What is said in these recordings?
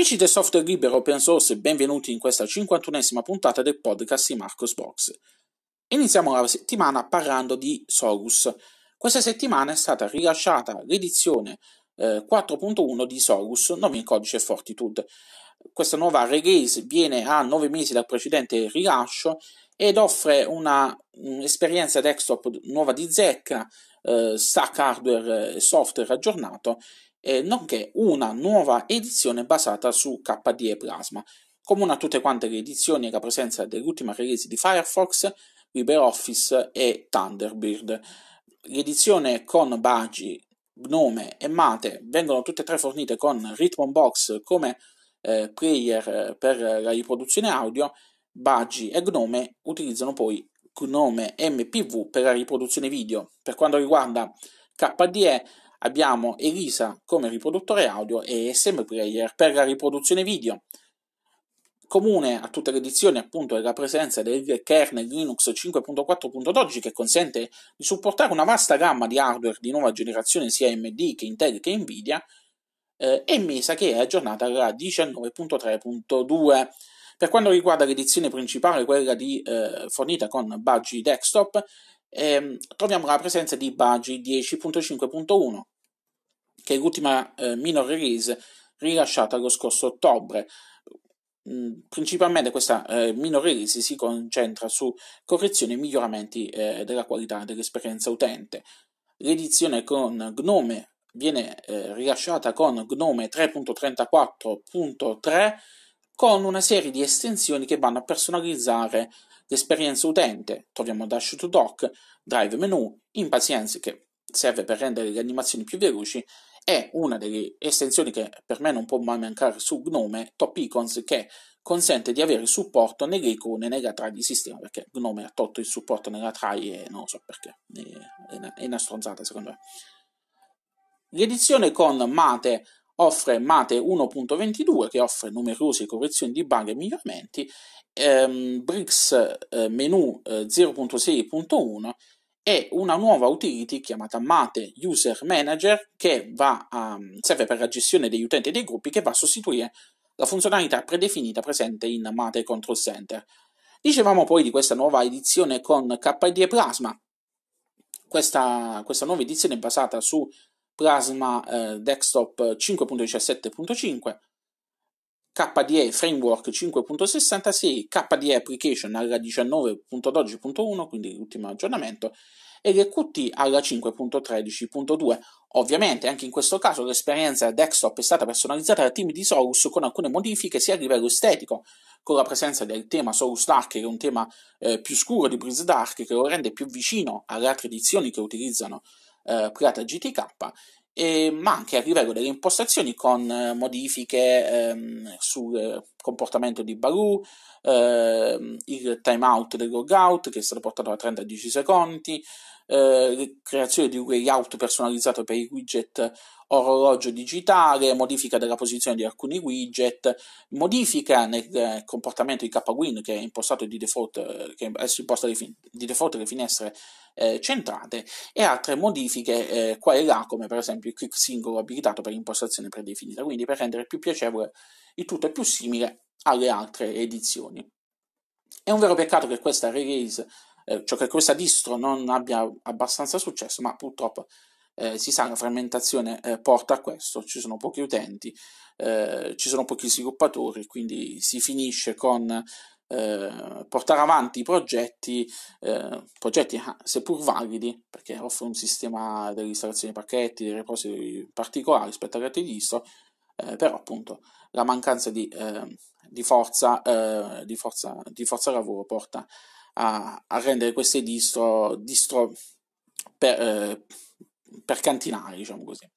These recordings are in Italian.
Amici del software libero open source, benvenuti in questa 51esima puntata del podcast di Marcos Box. Iniziamo la settimana parlando di Sorus. Questa settimana è stata rilasciata l'edizione eh, 4.1 di Sorus, nome in codice Fortitude. Questa nuova release viene a 9 mesi dal precedente rilascio ed offre una, un'esperienza mm, desktop nuova di zecca, eh, stack hardware e software aggiornato eh, nonché una nuova edizione basata su KDE Plasma. Comune a tutte quante le edizioni è la presenza dell'ultima release di Firefox, LibreOffice e Thunderbird. L'edizione con Bagi, Gnome e Mate vengono tutte e tre fornite con Rhythm come eh, player eh, per la riproduzione audio, Bagi e Gnome utilizzano poi Gnome MPV per la riproduzione video. Per quanto riguarda KDE, abbiamo Elisa come riproduttore audio e SM Player per la riproduzione video. Comune a tutte le edizioni appunto è la presenza del kernel Linux 5.4.12 che consente di supportare una vasta gamma di hardware di nuova generazione sia AMD che Intel che Nvidia eh, e Mesa che è aggiornata alla 19.3.2. Per quanto riguarda l'edizione principale, quella di, eh, fornita con Budgie Desktop, eh, troviamo la presenza di Bagi 10.5.1, che è l'ultima eh, minor release rilasciata lo scorso ottobre. Mm, principalmente questa eh, minor release si concentra su correzioni e miglioramenti eh, della qualità dell'esperienza utente. L'edizione con Gnome viene eh, rilasciata con Gnome 3.34.3 con una serie di estensioni che vanno a personalizzare l'esperienza utente, troviamo Dash to Dock, Drive Menu, Impazienza che serve per rendere le animazioni più veloci è una delle estensioni che per me non può mai mancare su Gnome, Top Icons, che consente di avere supporto nelle icone nella tray di sistema, perché Gnome ha tolto il supporto nella try e non lo so perché, è una, è una stronzata secondo me. L'edizione con Mate offre Mate 1.22 che offre numerose correzioni di bug e miglioramenti, ehm, Bricks eh, Menu eh, 0.6.1 e una nuova utility chiamata Mate User Manager che a, serve per la gestione degli utenti e dei gruppi che va a sostituire la funzionalità predefinita presente in Mate Control Center. Dicevamo poi di questa nuova edizione con KDE Plasma. Questa, questa nuova edizione è basata su Plasma eh, Desktop 5.17.5, KDE Framework 5.66, KDE Application alla 19.12.1, quindi l'ultimo aggiornamento, e l'EQT alla 5.13.2. Ovviamente anche in questo caso l'esperienza desktop è stata personalizzata da team di Solus con alcune modifiche sia a livello estetico, con la presenza del tema Solus Dark, che è un tema eh, più scuro di Breeze Dark, che lo rende più vicino alle altre edizioni che utilizzano eh, Pirata GTK, e, ma anche a livello delle impostazioni con eh, modifiche ehm, sul eh, comportamento di Baru, eh, il time out del logout che è stato portato a 30 10 secondi, eh, creazione di un layout personalizzato per i widget orologio digitale, modifica della posizione di alcuni widget, modifica nel eh, comportamento di Kwin che è impostato di default, eh, che adesso imposta di default le finestre eh, centrate e altre modifiche eh, qua e là, come per esempio il click singolo abilitato per impostazione predefinita, quindi per rendere più piacevole il tutto è più simile alle altre edizioni. È un vero peccato che questa release, eh, cioè che questa distro non abbia abbastanza successo, ma purtroppo eh, si sa che la frammentazione eh, porta a questo, ci sono pochi utenti, eh, ci sono pochi sviluppatori, quindi si finisce con eh, portare avanti i progetti, eh, progetti ah, seppur validi, perché offrono un sistema di ristorazione di pacchetti, di repository particolari rispetto agli altri distro, però appunto la mancanza di, eh, di, forza, eh, di, forza, di forza lavoro porta a, a rendere queste distro, distro per, eh, per cantinare, diciamo così.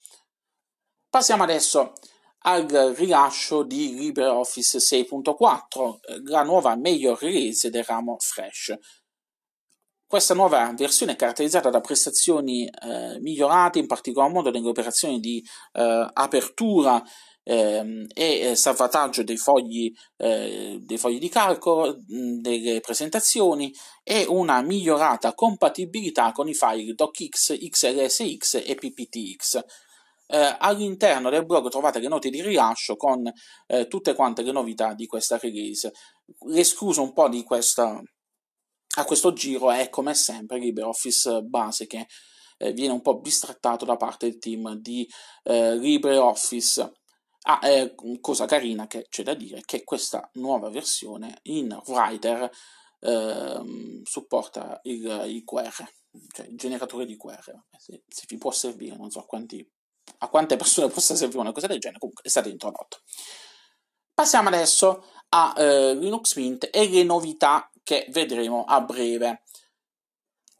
Passiamo adesso al rilascio di LibreOffice 6.4, eh, la nuova meglio release del ramo Fresh. Questa nuova versione è caratterizzata da prestazioni eh, migliorate, in particolar modo nelle operazioni di eh, apertura Ehm, e eh, salvataggio dei fogli, eh, dei fogli di calcolo, mm, delle presentazioni e una migliorata compatibilità con i file DocX, XLSX e PPTX. Eh, all'interno del blog trovate le note di rilascio con eh, tutte quante le novità di questa release. L'escluso un po' di questa, a questo giro è come sempre LibreOffice base che eh, viene un po' bistrattato da parte del team di eh, LibreOffice. Ah, eh, cosa carina che c'è da dire che questa nuova versione in Writer eh, supporta il, il, QR, cioè il generatore di QR, se, se vi può servire, non so a, quanti, a quante persone possa servire una cosa del genere, comunque è stato introdotto. Passiamo adesso a eh, Linux Mint e le novità che vedremo a breve.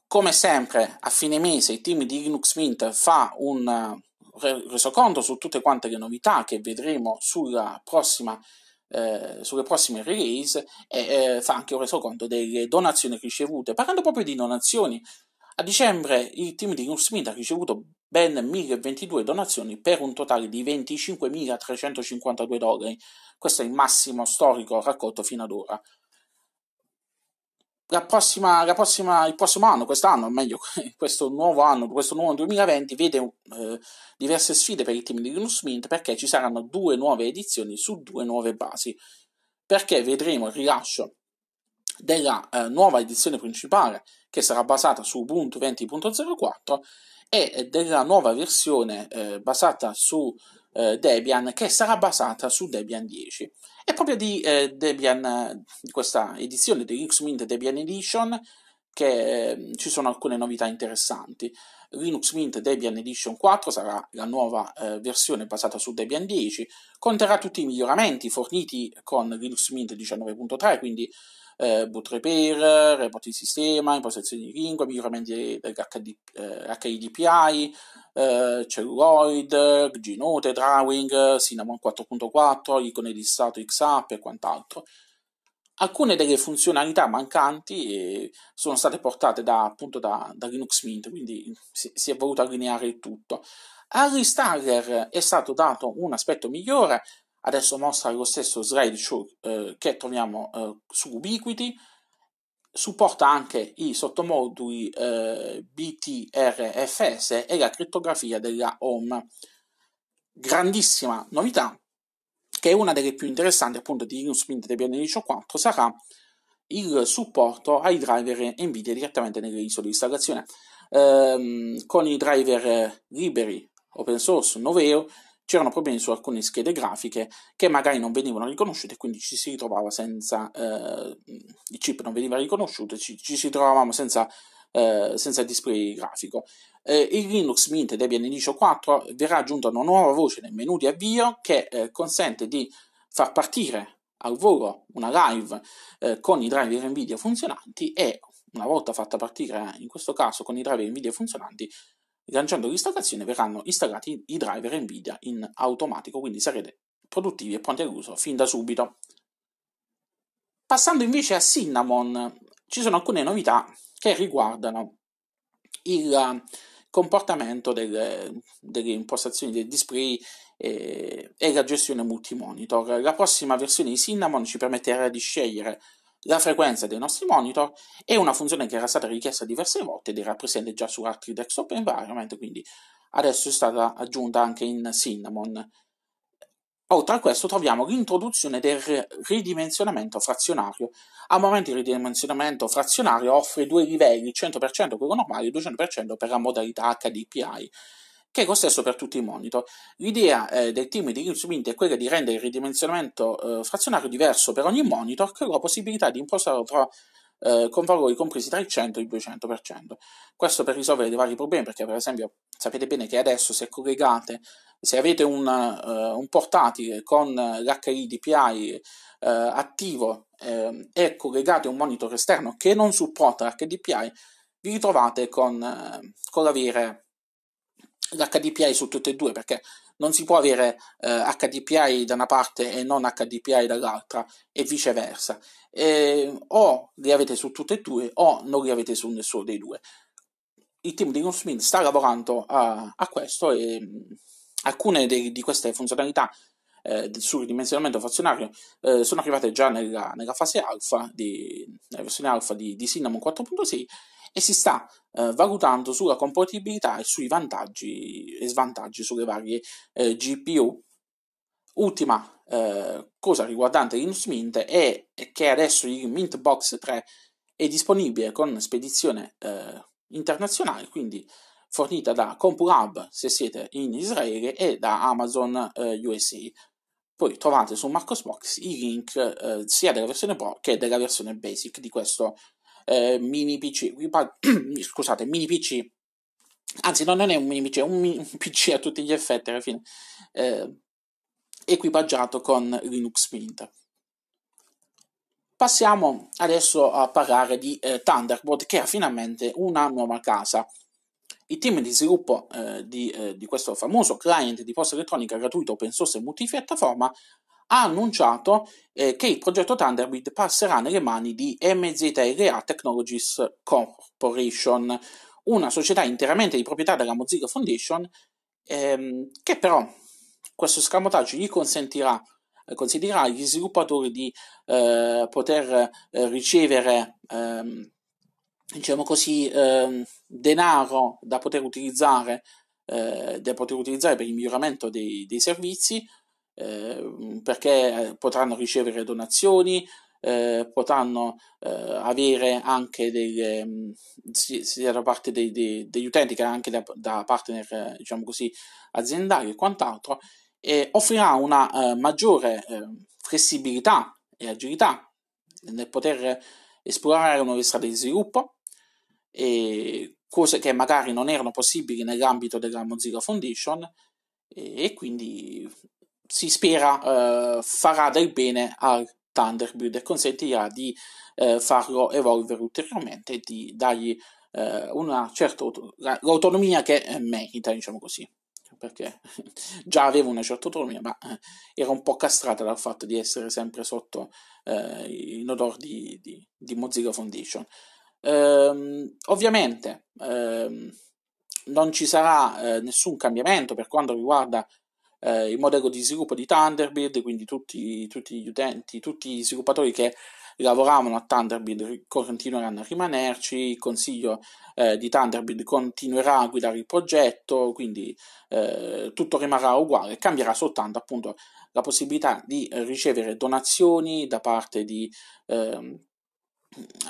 Come sempre, a fine mese il team di Linux Mint fa un reso conto su tutte quante le novità che vedremo prossima, eh, sulle prossime release e eh, fa anche un resoconto delle donazioni ricevute. Parlando proprio di donazioni, a dicembre il team di Newsmith ha ricevuto ben 1022 donazioni per un totale di 25.352 dollari. Questo è il massimo storico raccolto fino ad ora la prossima, la prossima, il prossimo anno, quest'anno, o meglio, questo nuovo anno, questo nuovo 2020, vede eh, diverse sfide per il team di Linux Mint perché ci saranno due nuove edizioni su due nuove basi. Perché vedremo il rilascio della eh, nuova edizione principale che sarà basata su Ubuntu 20.04 e della nuova versione eh, basata su eh, Debian che sarà basata su Debian 10. È proprio di eh, Debian, eh, di questa edizione di Linux Mint Debian Edition, che eh, ci sono alcune novità interessanti. Linux Mint Debian Edition 4 sarà la nuova eh, versione basata su Debian 10, conterrà tutti i miglioramenti forniti con Linux Mint 19.3, quindi eh, boot repair, report di sistema, impostazioni di lingua, miglioramenti dell'HDPI, eh, eh, Celluloid, Gnote, Drawing, Cinnamon 4.4, icone di stato XAP e quant'altro. Alcune delle funzionalità mancanti eh, sono state portate da, appunto da, da Linux Mint, quindi si, si, è voluto allineare il tutto. All'installer è stato dato un aspetto migliore, adesso mostra lo stesso slideshow eh, che troviamo eh, su Ubiquiti, supporta anche i sottomoduli eh, BTRFS e la crittografia della Home. Grandissima novità, che è una delle più interessanti appunto di Linux Mint Debian 4 sarà il supporto ai driver NVIDIA direttamente nelle isole di installazione. Ehm, con i driver liberi open source Noveo c'erano problemi su alcune schede grafiche che magari non venivano riconosciute, quindi ci si ritrovava senza eh, il chip non veniva riconosciuto, ci, ci si trovavamo senza, eh, senza display grafico eh, il Linux Mint Debian Edition 4 verrà aggiunta una nuova voce nel menu di avvio che eh, consente di far partire al volo una live eh, con i driver NVIDIA funzionanti e una volta fatta partire in questo caso con i driver NVIDIA funzionanti lanciando l'installazione verranno installati i driver NVIDIA in automatico quindi sarete produttivi e pronti all'uso fin da subito. Passando invece a Cinnamon ci sono alcune novità che riguardano il comportamento delle, delle impostazioni del display e, eh, e la gestione multimonitor. La prossima versione di Cinnamon ci permetterà di scegliere la frequenza dei nostri monitor e una funzione che era stata richiesta diverse volte ed era presente già su altri desktop environment, quindi adesso è stata aggiunta anche in Cinnamon. Oltre a questo troviamo l'introduzione del ridimensionamento frazionario. A momento il ridimensionamento frazionario offre due livelli, 100% quello normale e 200% per la modalità HDPI, che è lo stesso per tutti i monitor. L'idea eh, del team di Linux Mint è quella di rendere il ridimensionamento eh, frazionario diverso per ogni monitor, con la possibilità di impostarlo tra eh, con valori compresi tra il 100 e il 200%. Questo per risolvere dei vari problemi, perché per esempio sapete bene che adesso se collegate, se avete un, uh, un portatile con l'HI uh, eh, attivo uh, e collegate un monitor esterno che non supporta l'HDPI, vi ritrovate con, eh, con l'avere l'HDPI su tutte e due, perché non si può avere eh, HDPI da una parte e non HDPI dall'altra e viceversa. E, o li avete su tutte e due o non li avete su nessuno dei due. Il team di Gonsmith sta lavorando a, a, questo e alcune de, di queste funzionalità eh, sul ridimensionamento frazionario eh, sono arrivate già nella, nella fase alfa, di, nella versione alfa di, di Cinnamon 4.6 e si sta eh, valutando sulla compatibilità e sui vantaggi e svantaggi sulle varie eh, GPU. Ultima eh, cosa riguardante Linux Mint è che adesso il Mint Box 3 è disponibile con spedizione eh, internazionale, quindi fornita da CompuLab se siete in Israele e da Amazon eh, USA. Poi trovate su Marcosbox i link eh, sia della versione Pro che della versione Basic di questo eh, mini PC, scusate, mini PC anzi no, non è un mini PC, è un PC a tutti gli effetti alla fine, eh, equipaggiato con Linux Mint. Passiamo adesso a parlare di eh, Thunderbird che ha finalmente una nuova casa. Il team di sviluppo eh, di, eh, di, questo famoso client di posta elettronica gratuito open source e multipiattaforma ha annunciato eh, che il progetto Thunderbird passerà nelle mani di MZLA Technologies Corporation, una società interamente di proprietà della Mozilla Foundation ehm, che però questo scamotaggio gli consentirà eh, consentirà agli sviluppatori di eh, poter eh, ricevere ehm, diciamo così ehm, denaro da poter utilizzare eh, da poter utilizzare per il miglioramento dei, dei servizi ehm, perché eh, potranno ricevere donazioni potranno avere anche delle, ehm, sia da parte dei, dei, degli utenti che anche da, da partner diciamo così aziendali e quant'altro e offrirà una eh, maggiore eh, flessibilità e agilità nel poter esplorare nuove strade di sviluppo, cose che magari non erano possibili nell'ambito della Mozilla Foundation e, e quindi si spera eh, farà del bene al Thunderbird e consentirà di eh, farlo evolvere ulteriormente e di dargli eh, una certa l'autonomia che eh, merita, diciamo così perché già avevo una certa autonomia, ma eh, era un po' castrata dal fatto di essere sempre sotto eh, in odore di, di, di Mozilla Foundation. Ehm, ovviamente ehm, non ci sarà eh, nessun cambiamento per quanto riguarda eh, il modello di sviluppo di Thunderbird, quindi tutti, tutti gli utenti, tutti gli sviluppatori che lavoravano a Thunderbird continueranno a rimanerci, il consiglio eh, di Thunderbird continuerà a guidare il progetto, quindi eh, tutto rimarrà uguale, cambierà soltanto appunto la possibilità di ricevere donazioni da parte di... Eh,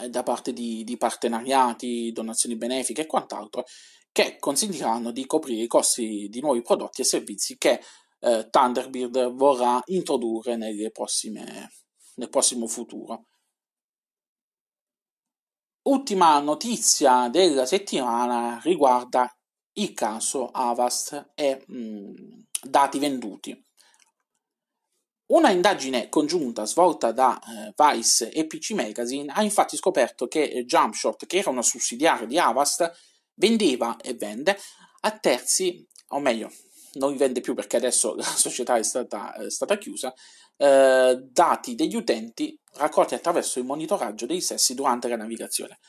da parte di, di partenariati, donazioni benefiche e quant'altro, che consentiranno di coprire i costi di nuovi prodotti e servizi che eh, Thunderbird vorrà introdurre nelle prossime, nel prossimo futuro. Ultima notizia della settimana riguarda il caso Avast e mh, mm, dati venduti. Una indagine congiunta svolta da eh, Vice e PC Magazine ha infatti scoperto che eh, Jumpshot, che era una sussidiaria di Avast, vendeva e vende a terzi, o meglio, non vende più perché adesso la società è stata, eh, è stata chiusa, eh, dati degli utenti raccolti attraverso il monitoraggio dei sessi durante la navigazione.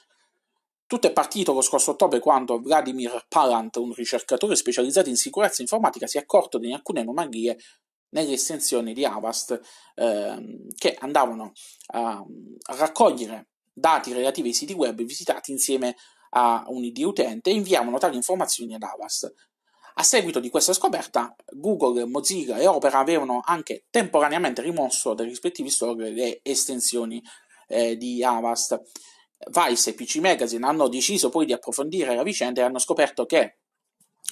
Tutto è partito lo scorso ottobre quando Vladimir Palant, un ricercatore specializzato in sicurezza informatica, si è accorto di alcune anomalie nelle estensioni di Avast ehm, che andavano a, a raccogliere dati relativi ai siti web visitati insieme a un ID utente e inviavano tali informazioni ad Avast. A seguito di questa scoperta, Google, Mozilla e Opera avevano anche temporaneamente rimosso dai rispettivi store le estensioni eh, di Avast. Vice e PC Magazine hanno deciso poi di approfondire la vicenda e hanno scoperto che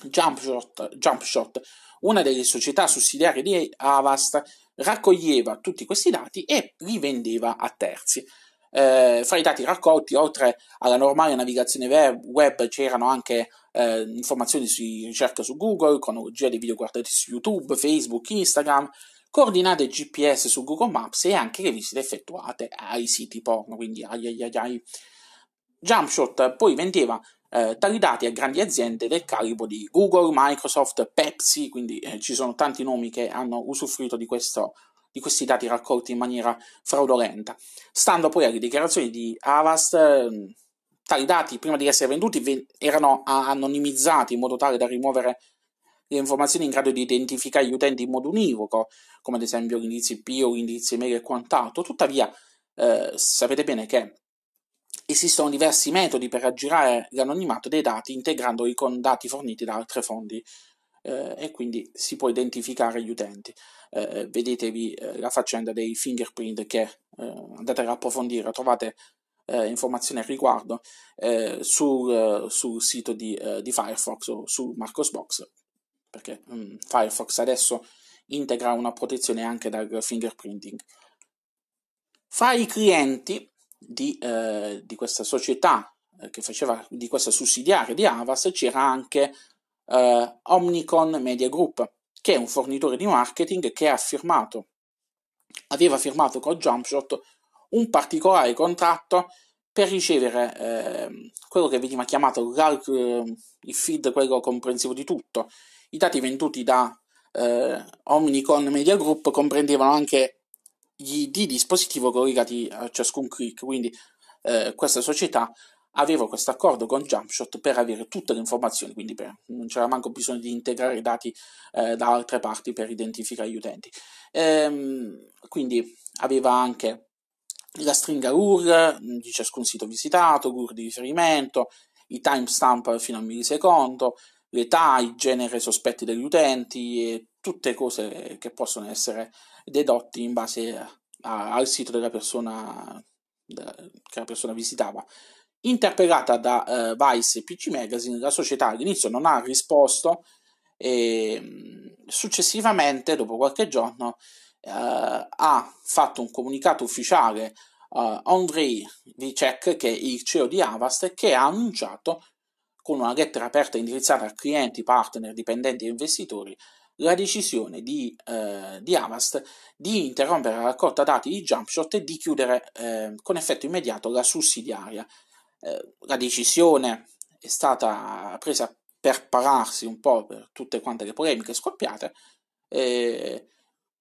Jumpshot, Jumpshot una delle società sussidiarie di Avast, raccoglieva tutti questi dati e li vendeva a terzi. Eh, fra i dati raccolti, oltre alla normale navigazione web, c'erano anche eh, informazioni di ricerca su Google, cronologia dei video guardati su YouTube, Facebook, Instagram, coordinate GPS su Google Maps e anche le visite effettuate ai siti porno, quindi ai ai ai ai. Jumpshot poi vendeva eh, tali dati a grandi aziende del calibro di Google, Microsoft, Pepsi, quindi eh, ci sono tanti nomi che hanno usufruito di, questo, di, questi dati raccolti in maniera fraudolenta. Stando poi alle dichiarazioni di Avast, mm, Tali dati, prima di essere venduti, erano anonimizzati in modo tale da rimuovere le informazioni in grado di identificare gli utenti in modo univoco, come ad esempio gli indirizzi P o gli indirizzi e quant'altro. Tuttavia, eh, sapete bene che esistono diversi metodi per aggirare l'anonimato dei dati integrandoli con dati forniti da altre fonti eh, e quindi si può identificare gli utenti. Eh, vedetevi eh, la faccenda dei fingerprint che eh, andate ad approfondire, trovate eh, informazioni al riguardo eh, sul, eh, sul, sito di, eh, di, Firefox o su Marcosbox, perché mh, mm, Firefox adesso integra una protezione anche dal fingerprinting. Fra i clienti di, eh, di questa società che faceva di questa sussidiaria di Avas c'era anche Omnicon Media Group, che è un fornitore di marketing che ha firmato aveva firmato con Jumpshot un particolare contratto per ricevere eh, quello che veniva chiamato ehm, il feed, quello comprensivo di tutto. I dati venduti da eh, Omnicon Media Group comprendevano anche gli ID dispositivo collegati a ciascun click, quindi eh, questa società aveva questo accordo con Jumpshot per avere tutte le informazioni, quindi per, non c'era manco bisogno di integrare i dati eh, da altre parti per identificare gli utenti. Ehm, quindi aveva anche la stringa URL mm, di ciascun sito visitato, l'URL di riferimento, i timestamp fino al millisecondo, l'età, i generi sospetti degli utenti e tutte cose che possono essere dedotti in base a, al sito della persona da, che la persona visitava. Interpellata da eh, Vice e PG Magazine, la società all'inizio non ha risposto e mm, successivamente, dopo qualche giorno, eh, ha fatto un comunicato ufficiale uh, eh, Andrei Vicek, che è il CEO di Avast, che ha annunciato con una lettera aperta indirizzata a clienti, partner, dipendenti e investitori la decisione di, eh, di Avast di interrompere la raccolta dati di Jumpshot e di chiudere eh, con effetto immediato la sussidiaria. Eh, la decisione è stata presa per pararsi un po' per tutte quante le polemiche scoppiate. Eh,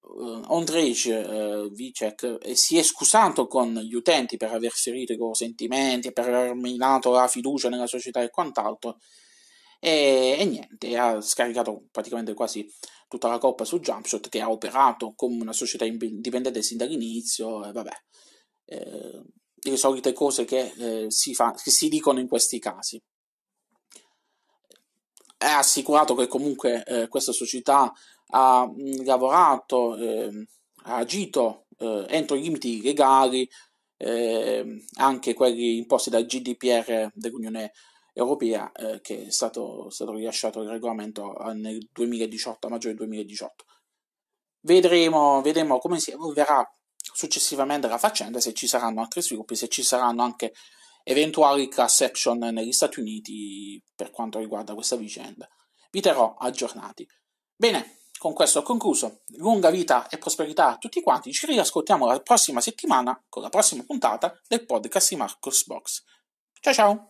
uh, eh, Ondrej uh, eh, Vicek eh, si è scusato con gli utenti per aver ferito i loro sentimenti, per aver minato la fiducia nella società e quant'altro. E, e, niente, ha scaricato praticamente quasi tutta la coppa su Jumpshot che ha operato come una società indipendente sin dall'inizio e vabbè, eh, le solite cose che, eh, si fa, che si dicono in questi casi. Ha assicurato che comunque eh, questa società ha mm, lavorato, eh, ha agito eh, entro i limiti legali, ehm, anche quelli imposti dal GDPR dell'Unione Europea, eh, che è stato, stato rilasciato il regolamento eh, nel 2018, a maggio del 2018. Vedremo, vedremo come si evolverà successivamente la faccenda, se ci saranno altri sviluppi, se ci saranno anche eventuali class action negli Stati Uniti per quanto riguarda questa vicenda. Vi terrò aggiornati. Bene, con questo ho concluso. Lunga vita e prosperità a tutti quanti. Ci riascoltiamo la prossima settimana con la prossima puntata del podcast di Marcos Box. Ciao ciao!